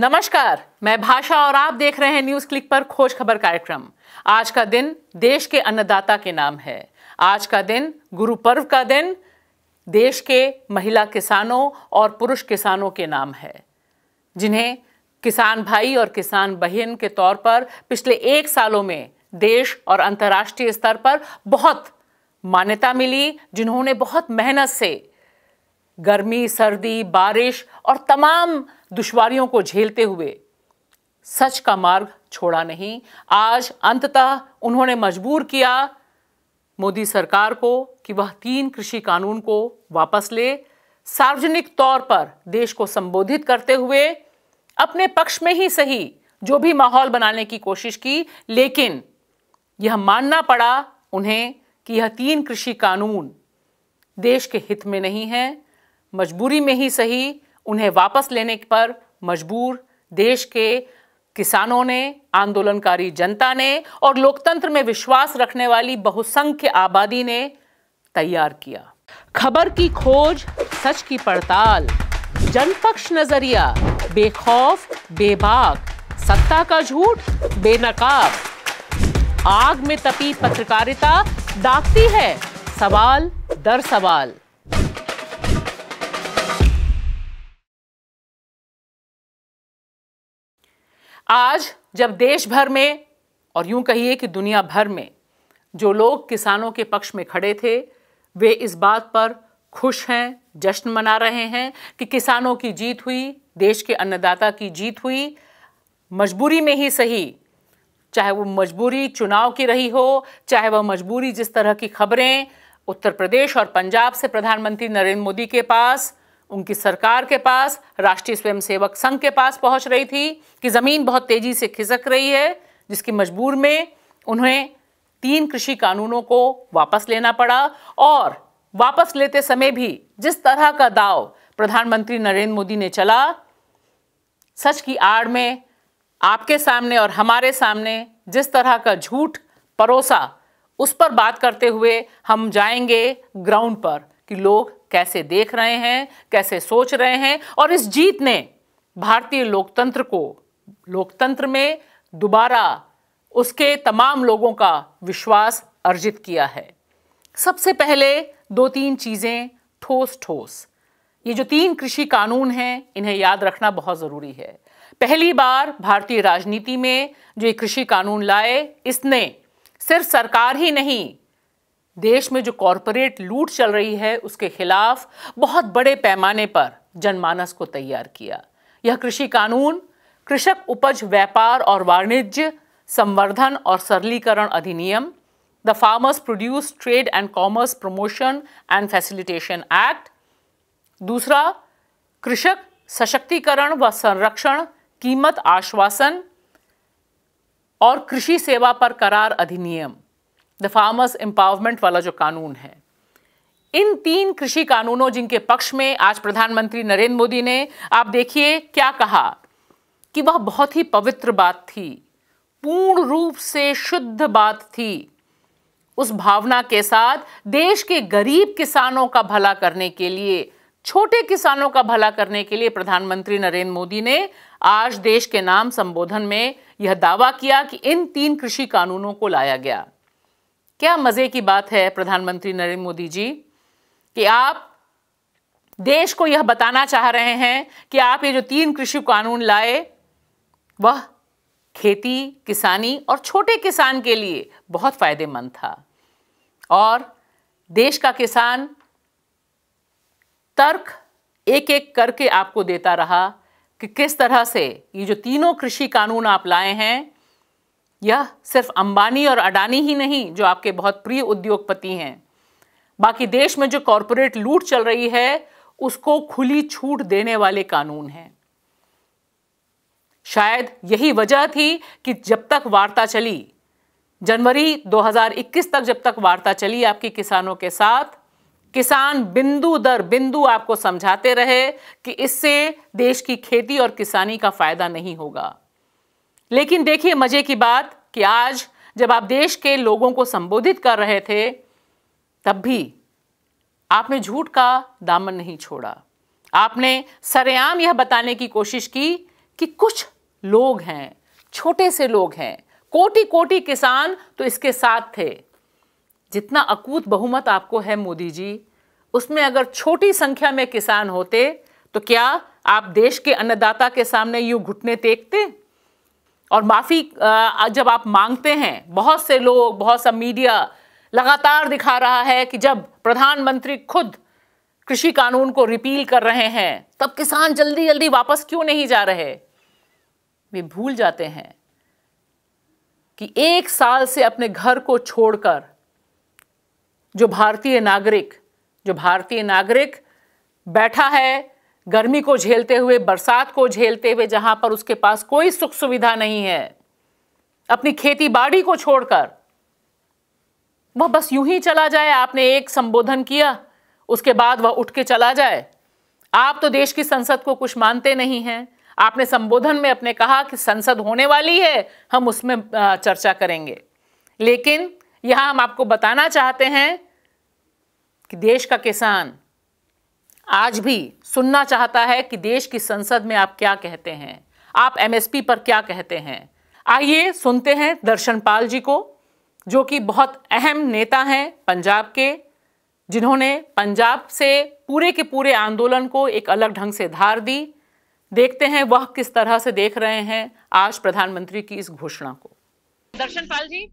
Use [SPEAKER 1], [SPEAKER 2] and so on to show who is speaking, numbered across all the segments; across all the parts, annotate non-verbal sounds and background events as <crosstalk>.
[SPEAKER 1] नमस्कार मैं भाषा और आप देख रहे हैं न्यूज क्लिक पर खोज खबर कार्यक्रम आज का दिन देश के अन्नदाता के नाम है आज का दिन गुरु पर्व का दिन देश के महिला किसानों और पुरुष किसानों के नाम है जिन्हें किसान भाई और किसान बहन के तौर पर पिछले एक सालों में देश और अंतर्राष्ट्रीय स्तर पर बहुत मान्यता मिली जिन्होंने बहुत मेहनत से गर्मी सर्दी बारिश और तमाम दुश्वारियों को झेलते हुए सच का मार्ग छोड़ा नहीं आज अंततः उन्होंने मजबूर किया मोदी सरकार को कि वह तीन कृषि कानून को वापस ले सार्वजनिक तौर पर देश को संबोधित करते हुए अपने पक्ष में ही सही जो भी माहौल बनाने की कोशिश की लेकिन यह मानना पड़ा उन्हें कि यह तीन कृषि कानून देश के हित में नहीं है मजबूरी में ही सही उन्हें वापस लेने पर मजबूर देश के किसानों ने आंदोलनकारी जनता ने और लोकतंत्र में विश्वास रखने वाली बहुसंख्य आबादी ने तैयार किया खबर की खोज सच की पड़ताल जनपक्ष नजरिया बेखौफ बेबाक सत्ता का झूठ बेनकाब आग में तपी पत्रकारिता दागती है सवाल दर सवाल आज जब देश भर में और यूं कहिए कि दुनिया भर में जो लोग किसानों के पक्ष में खड़े थे वे इस बात पर खुश हैं जश्न मना रहे हैं कि किसानों की जीत हुई देश के अन्नदाता की जीत हुई मजबूरी में ही सही चाहे वो मजबूरी चुनाव की रही हो चाहे वह मजबूरी जिस तरह की खबरें उत्तर प्रदेश और पंजाब से प्रधानमंत्री नरेंद्र मोदी के पास उनकी सरकार के पास राष्ट्रीय स्वयंसेवक संघ के पास पहुंच रही थी कि ज़मीन बहुत तेज़ी से खिसक रही है जिसकी मजबूर में उन्हें तीन कृषि कानूनों को वापस लेना पड़ा और वापस लेते समय भी जिस तरह का दाव प्रधानमंत्री नरेंद्र मोदी ने चला सच की आड़ में आपके सामने और हमारे सामने जिस तरह का झूठ परोसा उस पर बात करते हुए हम जाएंगे ग्राउंड पर कि लोग कैसे देख रहे हैं कैसे सोच रहे हैं और इस जीत ने भारतीय लोकतंत्र को लोकतंत्र में दोबारा उसके तमाम लोगों का विश्वास अर्जित किया है सबसे पहले दो तीन चीज़ें ठोस ठोस ये जो तीन कृषि कानून हैं इन्हें याद रखना बहुत ज़रूरी है पहली बार भारतीय राजनीति में जो ये कृषि कानून लाए इसने सिर्फ सरकार ही नहीं देश में जो कॉरपोरेट लूट चल रही है उसके खिलाफ बहुत बड़े पैमाने पर जनमानस को तैयार किया यह कृषि कानून कृषक उपज व्यापार और वाणिज्य संवर्धन और सरलीकरण अधिनियम the farmers produce trade and commerce promotion and facilitation act दूसरा कृषक सशक्तिकरण व संरक्षण कीमत आश्वासन और कृषि सेवा पर करार अधिनियम द फार्मर्स एम्पावरमेंट वाला जो कानून है इन तीन कृषि कानूनों जिनके पक्ष में आज प्रधानमंत्री नरेंद्र मोदी ने आप देखिए क्या कहा कि वह बहुत ही पवित्र बात थी पूर्ण रूप से शुद्ध बात थी उस भावना के साथ देश के गरीब किसानों का भला करने के लिए छोटे किसानों का भला करने के लिए प्रधानमंत्री नरेंद्र मोदी ने आज देश के नाम संबोधन में यह दावा किया कि इन तीन कृषि कानूनों को लाया गया क्या मज़े की बात है प्रधानमंत्री नरेंद्र मोदी जी कि आप देश को यह बताना चाह रहे हैं कि आप ये जो तीन कृषि कानून लाए वह खेती किसानी और छोटे किसान के लिए बहुत फ़ायदेमंद था और देश का किसान तर्क एक एक करके आपको देता रहा कि किस तरह से ये जो तीनों कृषि कानून आप लाए हैं यह सिर्फ अंबानी और अडानी ही नहीं जो आपके बहुत प्रिय उद्योगपति हैं बाकी देश में जो कॉरपोरेट लूट चल रही है उसको खुली छूट देने वाले कानून हैं शायद यही वजह थी कि जब तक वार्ता चली जनवरी 2021 तक जब तक वार्ता चली आपकी किसानों के साथ किसान बिंदु दर बिंदु आपको समझाते रहे कि इससे देश की खेती और किसानी का फायदा नहीं होगा लेकिन देखिए मजे की बात कि आज जब आप देश के लोगों को संबोधित कर रहे थे तब भी आपने झूठ का दामन नहीं छोड़ा आपने सरेआम यह बताने की कोशिश की कि कुछ लोग हैं छोटे से लोग हैं कोटि कोटि किसान तो इसके साथ थे जितना अकूत बहुमत आपको है मोदी जी उसमें अगर छोटी संख्या में किसान होते तो क्या आप देश के अन्नदाता के सामने यूं घुटने टेकते और माफ़ी जब आप मांगते हैं बहुत से लोग बहुत सा मीडिया लगातार दिखा रहा है कि जब प्रधानमंत्री खुद कृषि कानून को रिपील कर रहे हैं तब किसान जल्दी जल्दी वापस क्यों नहीं जा रहे वे भूल जाते हैं कि एक साल से अपने घर को छोड़कर जो भारतीय नागरिक जो भारतीय नागरिक बैठा है गर्मी को झेलते हुए बरसात को झेलते हुए जहां पर उसके पास कोई सुख सुविधा नहीं है अपनी खेती बाड़ी को छोड़कर वह बस यूं ही चला जाए आपने एक संबोधन किया उसके बाद वह उठ के चला जाए आप तो देश की संसद को कुछ मानते नहीं हैं आपने संबोधन में अपने कहा कि संसद होने वाली है हम उसमें चर्चा करेंगे लेकिन यहां हम आपको बताना चाहते हैं कि देश का किसान आज भी सुनना चाहता है कि देश की संसद में आप क्या कहते हैं आप एमएसपी पर क्या कहते हैं आइए सुनते हैं दर्शन पाल जी को जो कि बहुत अहम नेता हैं पंजाब के जिन्होंने पंजाब से पूरे के पूरे आंदोलन को एक अलग ढंग से धार दी देखते हैं वह किस तरह से देख रहे हैं आज प्रधानमंत्री की इस घोषणा को दर्शन पाल जी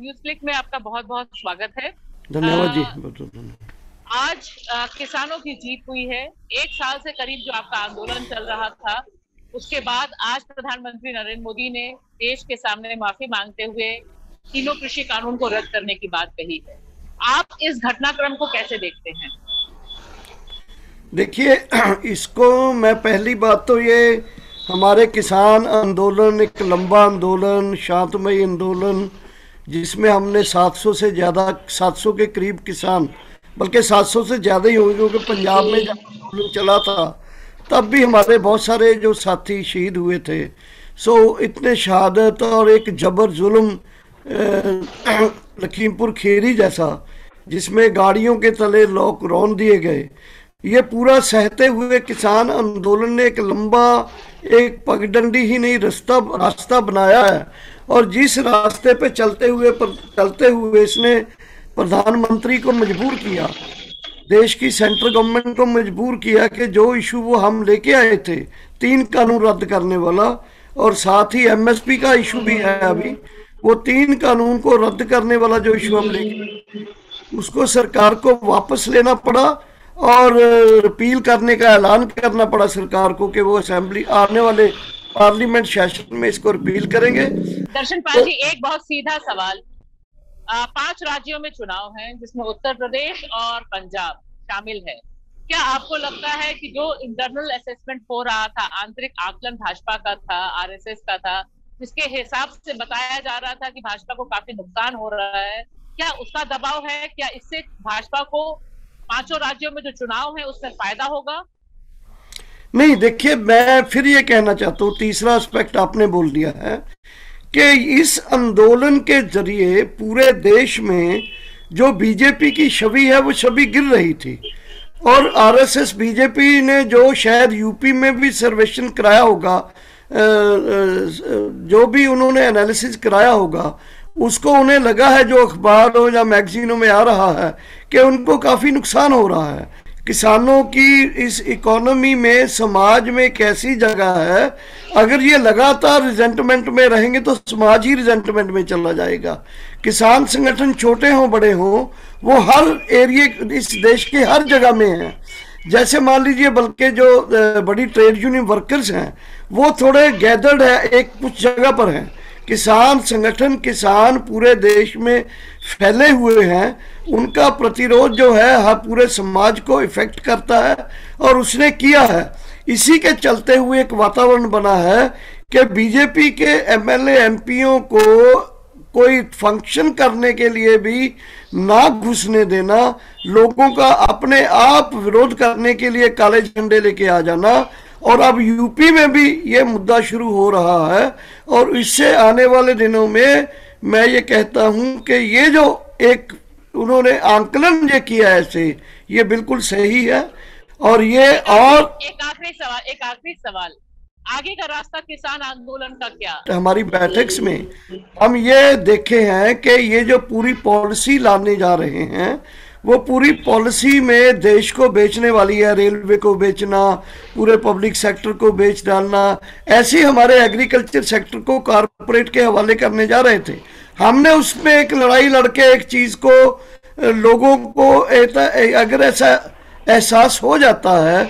[SPEAKER 1] न्यूज क्लिक में आपका बहुत बहुत स्वागत है
[SPEAKER 2] धन्यवाद जी
[SPEAKER 1] आज आ, किसानों की जीत हुई है एक साल से करीब जो आपका आंदोलन चल रहा था उसके बाद आज प्रधानमंत्री नरेंद्र मोदी ने देश के सामने माफी मांगते हुए तीनों कृषि कानून को रद्द करने की बात कही है आप इस घटनाक्रम को कैसे देखते हैं
[SPEAKER 2] देखिए <clears throat> इसको मैं पहली बात तो ये हमारे किसान आंदोलन एक लंबा आंदोलन शांतमयी आंदोलन जिसमें हमने 700 से ज़्यादा 700 के करीब किसान बल्कि 700 से ज़्यादा ही होंगे क्योंकि पंजाब में जब आंदोलन चला था तब भी हमारे बहुत सारे जो साथी शहीद हुए थे सो इतने शहादत और एक जबर जुल्म लखीमपुर खीरी जैसा जिसमें गाड़ियों के तले लॉक रौन दिए गए ये पूरा सहते हुए किसान आंदोलन ने एक लंबा एक पगडंडी ही नहीं रास्ता रास्ता बनाया है और जिस रास्ते पे चलते हुए पर चलते हुए इसने प्रधानमंत्री को मजबूर किया देश की सेंट्रल गवर्नमेंट को मजबूर किया कि जो इशू वो हम लेके आए थे तीन कानून रद्द करने वाला और साथ ही एमएसपी का इशू भी है अभी वो तीन कानून को रद्द करने वाला जो इशू हम लेके उसको सरकार को वापस लेना पड़ा और अपील करने का ऐलान करना पड़ा सरकार को कि वो असेंबली आने वाले पार्लियामेंट सेशन में इसको रिपील करेंगे
[SPEAKER 1] दर्शन पाल जी तो- एक बहुत सीधा सवाल पांच राज्यों में चुनाव हैं जिसमें उत्तर प्रदेश और पंजाब शामिल है क्या आपको लगता है कि जो इंटरनल असेसमेंट हो रहा था आंतरिक आकलन भाजपा का था आरएसएस का था जिसके हिसाब से बताया जा रहा था कि भाजपा को काफी नुकसान हो रहा है क्या उसका दबाव है क्या इससे भाजपा को पांचों राज्यों में जो चुनाव है उसमें फायदा होगा
[SPEAKER 2] नहीं देखिए मैं फिर ये कहना चाहता हूँ तीसरा एस्पेक्ट आपने बोल दिया है कि इस आंदोलन के जरिए पूरे देश में जो बीजेपी की छवि है वो छवि गिर रही थी और आरएसएस बीजेपी ने जो शायद यूपी में भी सर्वेक्षण कराया होगा जो भी उन्होंने एनालिसिस कराया होगा उसको उन्हें लगा है जो अखबारों या मैगजीनों में आ रहा है कि उनको काफ़ी नुकसान हो रहा है किसानों की इस इकोनॉमी में समाज में कैसी जगह है अगर ये लगातार रिजेंटमेंट में रहेंगे तो समाज ही रिजेंटमेंट में चला जाएगा किसान संगठन छोटे हों बड़े हों वो हर एरिए इस देश के हर जगह में हैं जैसे मान लीजिए बल्कि जो बड़ी ट्रेड यूनियन वर्कर्स हैं वो थोड़े गैदर्ड है एक कुछ जगह पर हैं किसान संगठन किसान पूरे देश में फैले हुए हैं उनका प्रतिरोध जो है हर पूरे समाज को इफेक्ट करता है और उसने किया है इसी के चलते हुए एक वातावरण बना है कि बीजेपी के एमएलए एमपीओं को कोई फंक्शन करने के लिए भी ना घुसने देना लोगों का अपने आप विरोध करने के लिए काले झंडे लेके आ जाना और अब यूपी में भी ये मुद्दा शुरू हो रहा है और इससे आने वाले दिनों में मैं ये कहता हूँ कि ये जो एक उन्होंने आंकलन जो किया ऐसे ये बिल्कुल सही है और ये और एक आखिरी सवाल एक आखिरी सवाल
[SPEAKER 1] आगे का रास्ता किसान आंदोलन
[SPEAKER 2] का क्या तो हमारी बैठक में हम ये देखे हैं कि ये जो पूरी पॉलिसी लाने जा रहे हैं वो पूरी पॉलिसी में देश को बेचने वाली है रेलवे को बेचना पूरे पब्लिक सेक्टर को बेच डालना ऐसे हमारे एग्रीकल्चर सेक्टर को कारपोरेट के हवाले करने जा रहे थे हमने उसमें एक लड़ाई लड़के एक चीज को लोगों को अगर ऐसा एहसास हो जाता है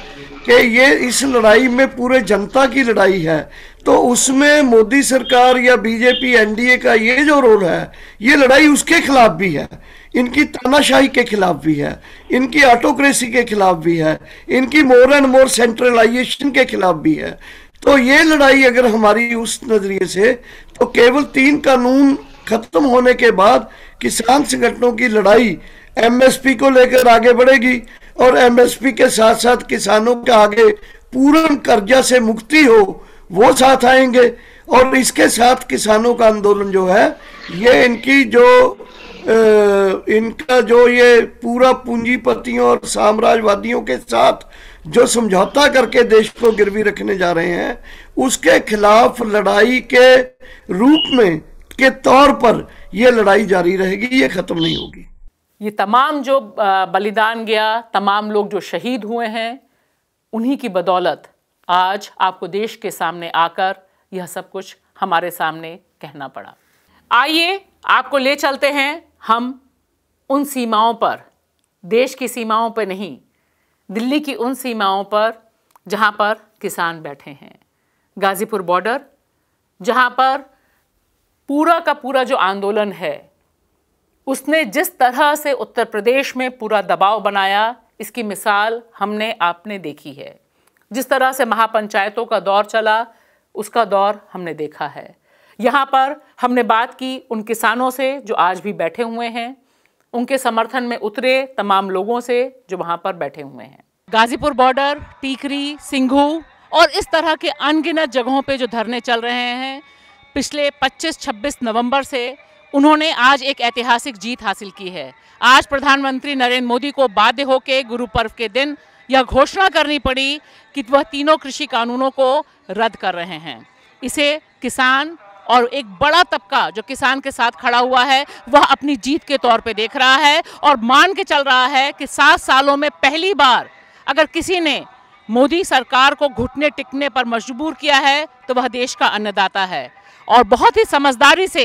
[SPEAKER 2] कि ये इस लड़ाई में पूरे जनता की लड़ाई है तो उसमें मोदी सरकार या बीजेपी एनडीए का ये जो रोल है ये लड़ाई उसके खिलाफ भी है इनकी तानाशाही के खिलाफ भी है इनकी ऑटोक्रेसी के खिलाफ भी है इनकी मोर एंड मोर सेंट्रलाइजेशन के खिलाफ भी है तो ये लड़ाई अगर हमारी उस नज़रिए से तो केवल तीन कानून खत्म होने के बाद किसान संगठनों की लड़ाई एमएसपी को लेकर आगे बढ़ेगी और एमएसपी के साथ साथ किसानों का आगे पूर्ण कर्जा से मुक्ति हो वो साथ आएंगे और इसके साथ किसानों का आंदोलन जो है ये इनकी जो इनका जो ये पूरा पूंजीपतियों और साम्राज्यवादियों के साथ जो समझौता करके देश को गिरवी रखने जा रहे हैं उसके खिलाफ लड़ाई के रूप में के तौर पर यह लड़ाई जारी रहेगी ये ख़त्म नहीं होगी
[SPEAKER 1] ये तमाम जो बलिदान गया तमाम लोग जो शहीद हुए हैं उन्हीं की बदौलत आज आपको देश के सामने आकर यह सब कुछ हमारे सामने कहना पड़ा आइए आपको ले चलते हैं हम उन सीमाओं पर देश की सीमाओं पर नहीं दिल्ली की उन सीमाओं पर जहां पर किसान बैठे हैं गाज़ीपुर बॉर्डर जहां पर पूरा का पूरा जो आंदोलन है उसने जिस तरह से उत्तर प्रदेश में पूरा दबाव बनाया इसकी मिसाल हमने आपने देखी है जिस तरह से महापंचायतों का दौर चला उसका दौर हमने देखा है यहाँ पर हमने बात की उन किसानों से जो आज भी बैठे हुए हैं उनके समर्थन में उतरे तमाम लोगों से जो वहाँ पर बैठे हुए हैं गाजीपुर बॉर्डर टीकरी सिंघू और इस तरह के अनगिनत जगहों पे जो धरने चल रहे हैं पिछले 25-26 नवंबर से उन्होंने आज एक ऐतिहासिक जीत हासिल की है आज प्रधानमंत्री नरेंद्र मोदी को बाध्य होकर गुरु पर्व के दिन यह घोषणा करनी पड़ी कि वह तीनों कृषि कानूनों को रद्द कर रहे हैं इसे किसान और एक बड़ा तबका जो किसान के साथ खड़ा हुआ है वह अपनी जीत के तौर पे देख रहा है और मान के चल रहा है कि सात सालों में पहली बार अगर किसी ने मोदी सरकार को घुटने टिकने पर मजबूर किया है तो वह देश का अन्नदाता है और बहुत ही समझदारी से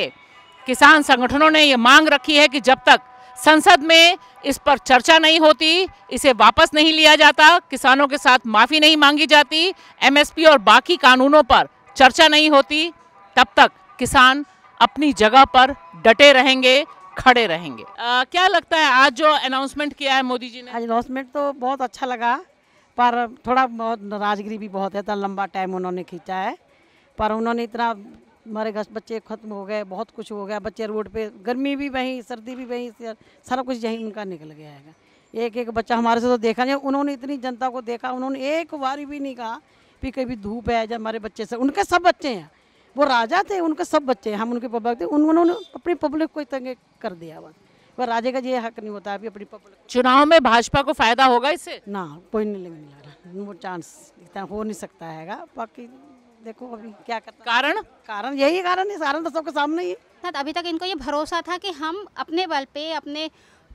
[SPEAKER 1] किसान संगठनों ने ये मांग रखी है कि जब तक संसद में इस पर चर्चा नहीं होती इसे वापस नहीं लिया जाता किसानों के साथ माफ़ी नहीं मांगी जाती एमएसपी और बाकी कानूनों पर चर्चा नहीं होती तब तक किसान अपनी जगह पर डटे रहेंगे खड़े रहेंगे
[SPEAKER 3] आ, क्या लगता है आज जो अनाउंसमेंट किया है मोदी जी ने आज अनाउंसमेंट तो बहुत अच्छा लगा पर थोड़ा बहुत नाराजगिरी भी बहुत है इतना लंबा टाइम उन्होंने खींचा है पर उन्होंने इतना हमारे घर बच्चे खत्म हो गए बहुत कुछ हो गया बच्चे रोड पे गर्मी भी वहीं सर्दी भी वहीं सारा कुछ यहीं उनका निकल गया है एक एक बच्चा हमारे से तो देखा नहीं उन्होंने इतनी जनता को देखा उन्होंने एक बारी भी नहीं कहा कि कभी धूप है जब हमारे बच्चे से उनके सब बच्चे हैं वो राजा थे उनके सब बच्चे हैं हम उनके पब्लिक थे उन्होंने अपनी पब्लिक को तंग कर दिया बस पर राजे का ये हक नहीं होता अभी अपनी पब्लिक चुनाव में भाजपा को फायदा होगा इससे ना कोई नहीं लग रहा वो चांस इतना हो नहीं सकता है बाकी देखो अभी क्या करता कारण कारण यही कारण है कारण तो सबके सामने ही अभी तक इनको ये भरोसा था कि हम अपने
[SPEAKER 4] बल पे अपने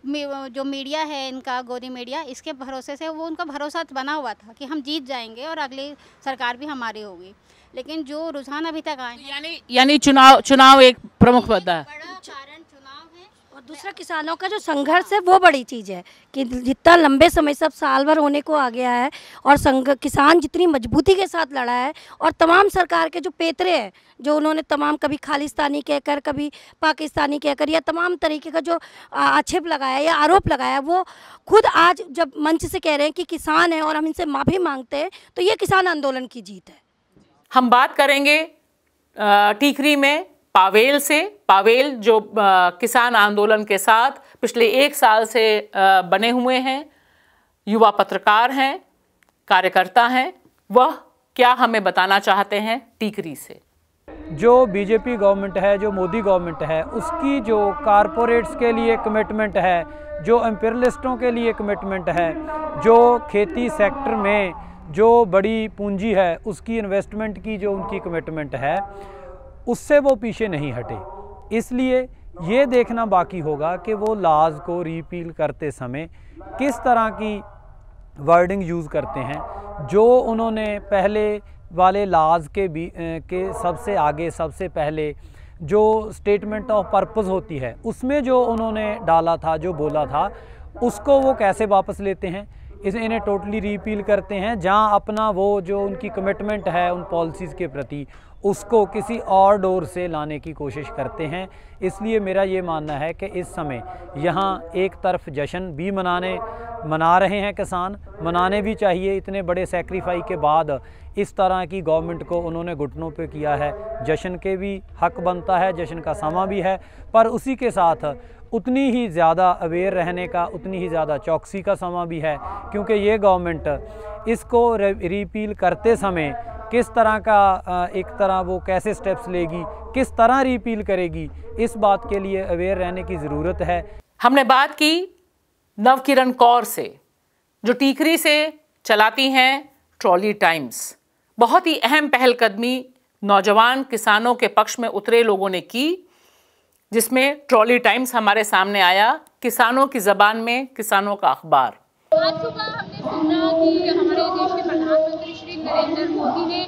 [SPEAKER 4] जो मीडिया है इनका गोदी मीडिया इसके भरोसे से वो उनका भरोसा तो बना हुआ था कि हम जीत जाएंगे और अगली सरकार भी हमारी होगी लेकिन जो रुझान अभी तक आए तो
[SPEAKER 1] यानी यानी चुनाव चुनाव एक प्रमुख मुद्दा है कारण
[SPEAKER 4] और दूसरा किसानों का जो संघर्ष है वो बड़ी चीज़ है
[SPEAKER 1] कि जितना लंबे समय सब साल भर होने को आ
[SPEAKER 4] गया है और संघ किसान जितनी मजबूती के साथ लड़ा है और तमाम सरकार के जो पेतरे हैं जो उन्होंने तमाम कभी खालिस्तानी कहकर कभी पाकिस्तानी कहकर या तमाम तरीके का जो आक्षेप लगाया या आरोप लगाया वो खुद आज जब मंच से कह रहे हैं कि किसान है और हम इनसे माफ़ी मांगते हैं तो ये किसान आंदोलन की जीत है
[SPEAKER 1] हम बात करेंगे टीकरी में पावेल से पावेल जो किसान आंदोलन के साथ पिछले एक साल से बने हुए हैं युवा पत्रकार हैं कार्यकर्ता हैं वह क्या हमें बताना चाहते हैं टीकरी से
[SPEAKER 5] जो बीजेपी गवर्नमेंट है जो मोदी गवर्नमेंट है उसकी जो कारपोरेट्स के लिए कमिटमेंट है जो एम्पेरलिस्टों के लिए कमिटमेंट है जो खेती सेक्टर में जो बड़ी पूंजी है उसकी इन्वेस्टमेंट की जो उनकी कमिटमेंट है उससे वो पीछे नहीं हटे इसलिए ये देखना बाकी होगा कि वो लाज को रीपील करते समय किस तरह की वर्डिंग यूज़ करते हैं जो उन्होंने पहले वाले लाज के भी के सबसे आगे सबसे पहले जो स्टेटमेंट ऑफ पर्पज़ होती है उसमें जो उन्होंने डाला था जो बोला था उसको वो कैसे वापस लेते हैं इस इन्हें टोटली रीपील करते हैं जहाँ अपना वो जो उनकी कमिटमेंट है उन पॉलिसीज़ के प्रति उसको किसी और डोर से लाने की कोशिश करते हैं इसलिए मेरा ये मानना है कि इस समय यहाँ एक तरफ जश्न भी मनाने मना रहे हैं किसान मनाने भी चाहिए इतने बड़े सेक्रीफाई के बाद इस तरह की गवर्नमेंट को उन्होंने घुटनों पे किया है जश्न के भी हक बनता है जश्न का समा भी है पर उसी के साथ उतनी ही ज़्यादा अवेयर रहने का उतनी ही ज़्यादा चौकसी का समा भी है क्योंकि ये गवर्नमेंट इसको रिपील करते समय किस तरह का एक तरह वो कैसे स्टेप्स लेगी किस तरह रिपील करेगी इस बात के लिए अवेयर रहने की ज़रूरत है हमने बात की नवकिरण कौर से जो टीकरी से
[SPEAKER 1] चलाती हैं ट्रॉली टाइम्स बहुत ही अहम पहलकदमी नौजवान किसानों के पक्ष में उतरे लोगों ने की जिसमें ट्रॉली टाइम्स हमारे सामने आया किसानों की ज़बान में किसानों का अखबार
[SPEAKER 4] आज सुबह हमने सुना कि हमारे देश नरेंद्र मोदी ने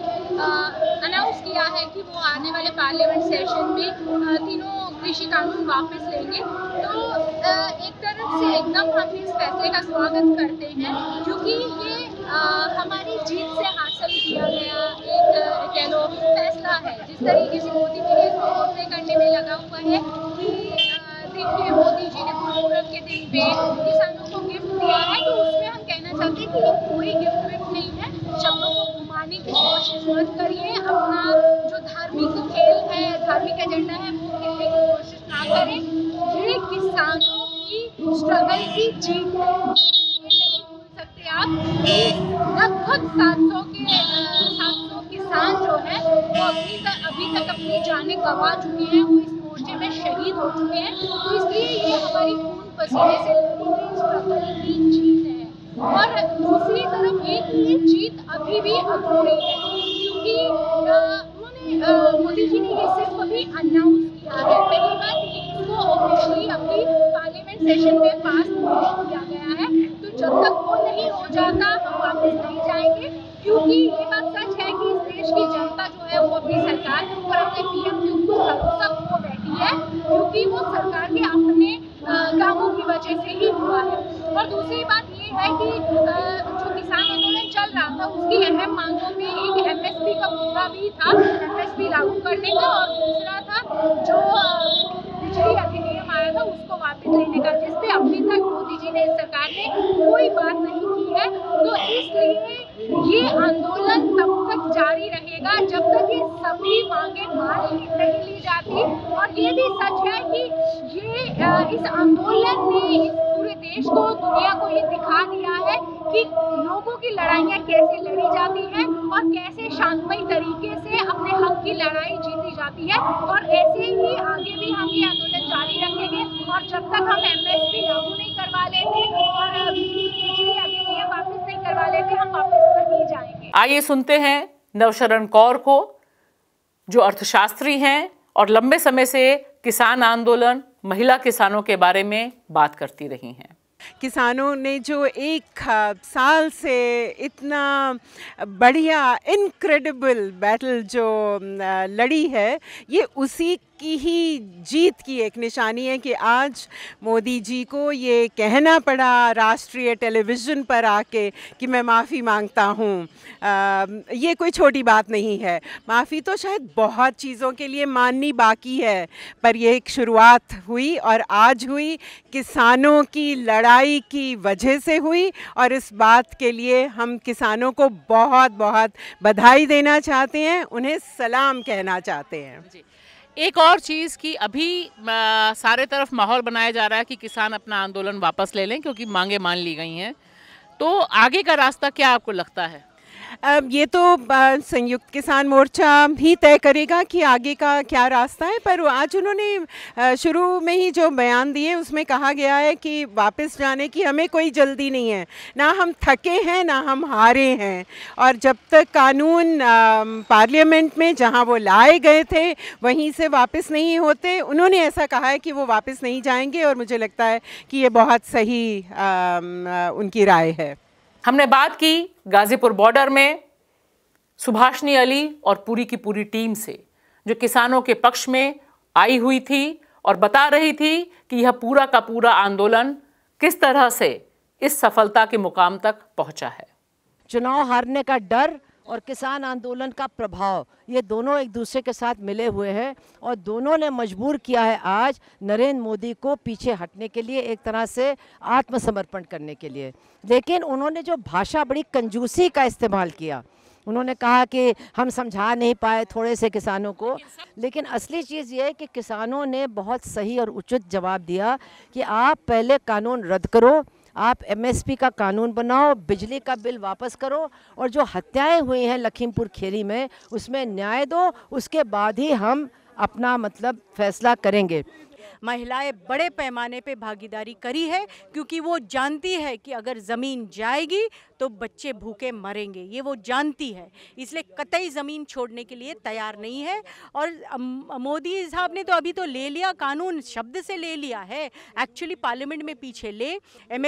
[SPEAKER 4] अनाउंस किया है कि वो आने वाले पार्लियामेंट सेशन में तीनों कृषि कानून वापस लेंगे तो एक तरफ से एकदम हम इस फैसले का स्वागत करते हैं क्योंकि ये हमारी जीत से हासिल किया गया एक कह लो फैसला है जिस तरीके से मोदी जी इस मुकदमे करने में लगा हुआ है कि दिन में मोदी जी ने मुहर्रम के दिन पे किसानों को गिफ्ट दिया है तो उसमें हम कहना चाहते हैं कि ये कोई गिफ्ट विफ्ट नहीं है शब्दों को और सर्च करिए अपना जो धार्मिक खेल है धार्मिक एजेंडा है वो खेलने की कोशिश ना करें ये किसानों की स्ट्रगल की जीत है नहीं सकते आप लगभग सात के सात किसान जो है वो अभी तक अभी तक अपनी जानें गंवा चुके हैं वो इस मोर्चे में शहीद हो चुके हैं तो इसलिए ये हमारी खून पसीने से लड़ी गई स्ट्रगल की जीत और दूसरी तरफ एक ये जीत अभी भी अधूरी है क्योंकि उन्होंने मोदी जी ने ये सिर्फ अभी अनाउंस किया है पहली बात ये इसको ऑफिशियली अभी पार्लियामेंट सेशन में पास किया गया है तो जब तक वो नहीं हो जाता हम वापस नहीं जाएंगे क्योंकि ये बात सच है कि इस देश की जनता जो है वो अपनी सरकार और अपने पी एम को भरोसा खो बैठी है क्योंकि वो सरकार के अपने कामों की वजह से ही हुआ है और दूसरी बात ये है कि जो किसान आंदोलन चल रहा था उसकी अहम मांगों में एक एमएसपी का मुद्दा भी था एमएसपी लागू करने का और दूसरा था जो बिजली अधिनियम आया था उसको वापस लेने का जिसपे अभी तक मोदी जी ने सरकार ने कोई बात नहीं की है तो इसलिए ये आंदोलन तब तक जारी रहेगा जब तक ये सभी मांगे मान नहीं ली जाती और ये भी सच है कि ये इस आंदोलन में देश को दुनिया को ये दिखा दिया है कि लोगों की लड़ाइयाँ कैसे लड़ी जाती हैं और कैसे शांतमय तरीके से अपने हक की लड़ाई जीती जाती है और ऐसे ही आगे भी हम ये आंदोलन जारी रखेंगे और जब तक हम एम एस पी लागू नहीं करवा लेते और वापस नहीं करवा लेते
[SPEAKER 1] हम वापस नहीं जाएंगे आइए सुनते हैं नवशरण कौर को जो अर्थशास्त्री हैं और लंबे समय से किसान आंदोलन महिला किसानों के बारे में बात करती रही हैं
[SPEAKER 3] किसानों ने जो एक साल से इतना बढ़िया इनक्रेडिबल बैटल जो लड़ी है ये उसी की ही जीत की एक निशानी है कि आज मोदी जी को ये कहना पड़ा राष्ट्रीय टेलीविज़न पर आके कि मैं माफ़ी मांगता हूँ ये कोई छोटी बात नहीं है माफ़ी तो शायद बहुत चीज़ों के लिए माननी बाकी है पर यह एक शुरुआत हुई और आज हुई किसानों की लड़ाई बुराई की वजह से हुई और इस बात के लिए हम किसानों को बहुत बहुत बधाई देना चाहते हैं उन्हें सलाम कहना चाहते हैं जी
[SPEAKER 1] एक और चीज़ कि अभी आ, सारे तरफ माहौल बनाया जा रहा है कि किसान अपना आंदोलन वापस ले लें क्योंकि मांगे मान ली गई हैं तो आगे का रास्ता क्या आपको लगता है
[SPEAKER 3] अब ये तो संयुक्त किसान मोर्चा ही तय करेगा कि आगे का क्या रास्ता है पर आज उन्होंने शुरू में ही जो बयान दिए उसमें कहा गया है कि वापस जाने की हमें कोई जल्दी नहीं है ना हम थके हैं ना हम हारे हैं और जब तक कानून पार्लियामेंट में जहां वो लाए गए थे वहीं से वापस नहीं होते उन्होंने ऐसा कहा है कि वो वापस नहीं जाएंगे और मुझे लगता है कि ये बहुत सही आ, उनकी राय है हमने बात की
[SPEAKER 1] गाजीपुर बॉर्डर में सुभाषनी अली और पूरी की पूरी टीम से जो किसानों के पक्ष में आई हुई थी और बता रही थी कि यह पूरा का पूरा आंदोलन किस तरह से इस सफलता के मुकाम तक पहुंचा है
[SPEAKER 3] चुनाव हारने का डर और किसान आंदोलन का प्रभाव ये दोनों एक दूसरे के साथ मिले हुए हैं और दोनों ने मजबूर किया है आज नरेंद्र मोदी को पीछे हटने के लिए एक तरह से आत्मसमर्पण करने के लिए लेकिन उन्होंने जो भाषा बड़ी कंजूसी का इस्तेमाल किया उन्होंने कहा कि हम समझा नहीं पाए थोड़े से किसानों को लेकिन असली चीज़ ये है कि किसानों ने बहुत सही और उचित जवाब दिया कि आप पहले कानून रद्द करो आप एमएसपी का कानून बनाओ बिजली का बिल वापस करो और जो हत्याएं हुई हैं लखीमपुर खेरी में उसमें न्याय दो उसके बाद ही हम अपना मतलब फैसला करेंगे महिलाएं बड़े पैमाने पे भागीदारी करी है क्योंकि वो जानती है कि अगर ज़मीन जाएगी तो बच्चे भूखे मरेंगे ये वो जानती है इसलिए कतई ज़मीन छोड़ने के लिए तैयार नहीं है और मोदी साहब ने तो अभी तो ले लिया कानून शब्द से ले लिया है एक्चुअली पार्लियामेंट में पीछे ले एम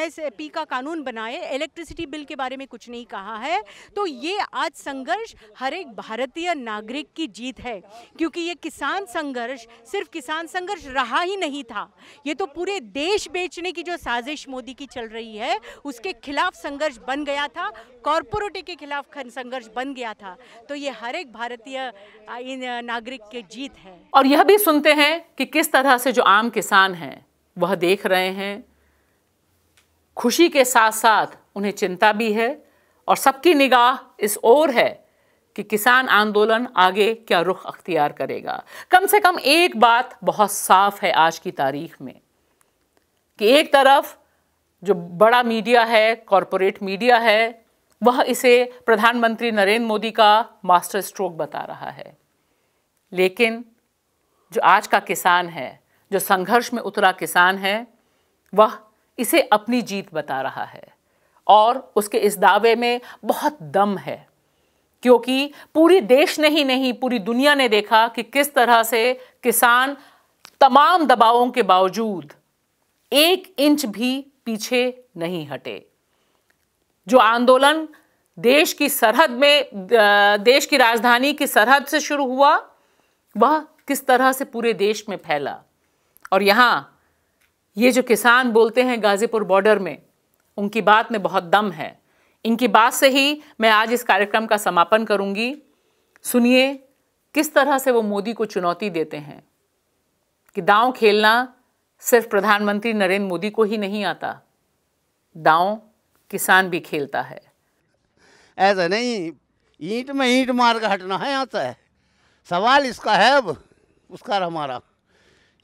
[SPEAKER 3] एस का कानून बनाए इलेक्ट्रिसिटी बिल के बारे में कुछ नहीं कहा है तो ये आज संघर्ष हर एक भारतीय नागरिक की जीत है क्योंकि ये किसान संघर्ष सिर्फ किसान संघर्ष रहा ही नहीं था ये तो पूरे देश बेचने की जो साजिश मोदी की चल रही है उसके खिलाफ संघर्ष बन गया था कॉरपोरेटी के खिलाफ संघर्ष बन गया था तो ये हर एक भारतीय नागरिक के जीत है
[SPEAKER 1] और यह भी सुनते हैं कि किस तरह से जो आम किसान है वह देख रहे हैं खुशी के साथ साथ उन्हें चिंता भी है और सबकी निगाह इस ओर है कि किसान आंदोलन आगे क्या रुख अख्तियार करेगा कम से कम एक बात बहुत साफ है आज की तारीख में कि एक तरफ जो बड़ा मीडिया है कॉरपोरेट मीडिया है वह इसे प्रधानमंत्री नरेंद्र मोदी का मास्टर स्ट्रोक बता रहा है लेकिन जो आज का किसान है जो संघर्ष में उतरा किसान है वह इसे अपनी जीत बता रहा है और उसके इस दावे में बहुत दम है क्योंकि पूरी देश ने ही नहीं पूरी दुनिया ने देखा कि किस तरह से किसान तमाम दबावों के बावजूद एक इंच भी पीछे नहीं हटे जो आंदोलन देश की सरहद में देश की राजधानी की सरहद से शुरू हुआ वह किस तरह से पूरे देश में फैला और यहाँ ये जो किसान बोलते हैं गाज़ीपुर बॉर्डर में उनकी बात में बहुत दम है इनकी बात से ही मैं आज इस कार्यक्रम का समापन करूंगी सुनिए किस तरह से वो मोदी को चुनौती देते हैं कि दांव खेलना सिर्फ प्रधानमंत्री नरेंद्र मोदी को ही नहीं आता दांव किसान भी खेलता है
[SPEAKER 2] ऐसा नहीं ईंट में ईंट मार का हटना है यहाँ है सवाल इसका है अब उसका हमारा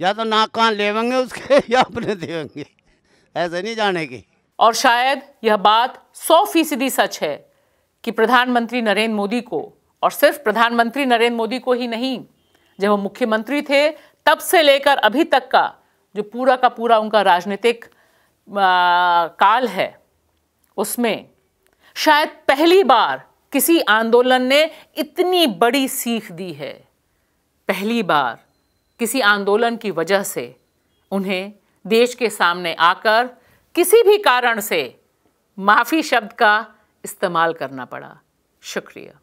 [SPEAKER 2] या तो नाक कान लेवेंगे उसके या अपने
[SPEAKER 1] देवेंगे ऐसे नहीं जाने की और शायद यह बात सौ फीसदी सच है कि प्रधानमंत्री नरेंद्र मोदी को और सिर्फ प्रधानमंत्री नरेंद्र मोदी को ही नहीं जब वो मुख्यमंत्री थे तब से लेकर अभी तक का जो पूरा का पूरा उनका राजनीतिक काल है उसमें शायद पहली बार किसी आंदोलन ने इतनी बड़ी सीख दी है पहली बार किसी आंदोलन की वजह से उन्हें देश के सामने आकर किसी भी कारण से माफ़ी शब्द का इस्तेमाल करना पड़ा शुक्रिया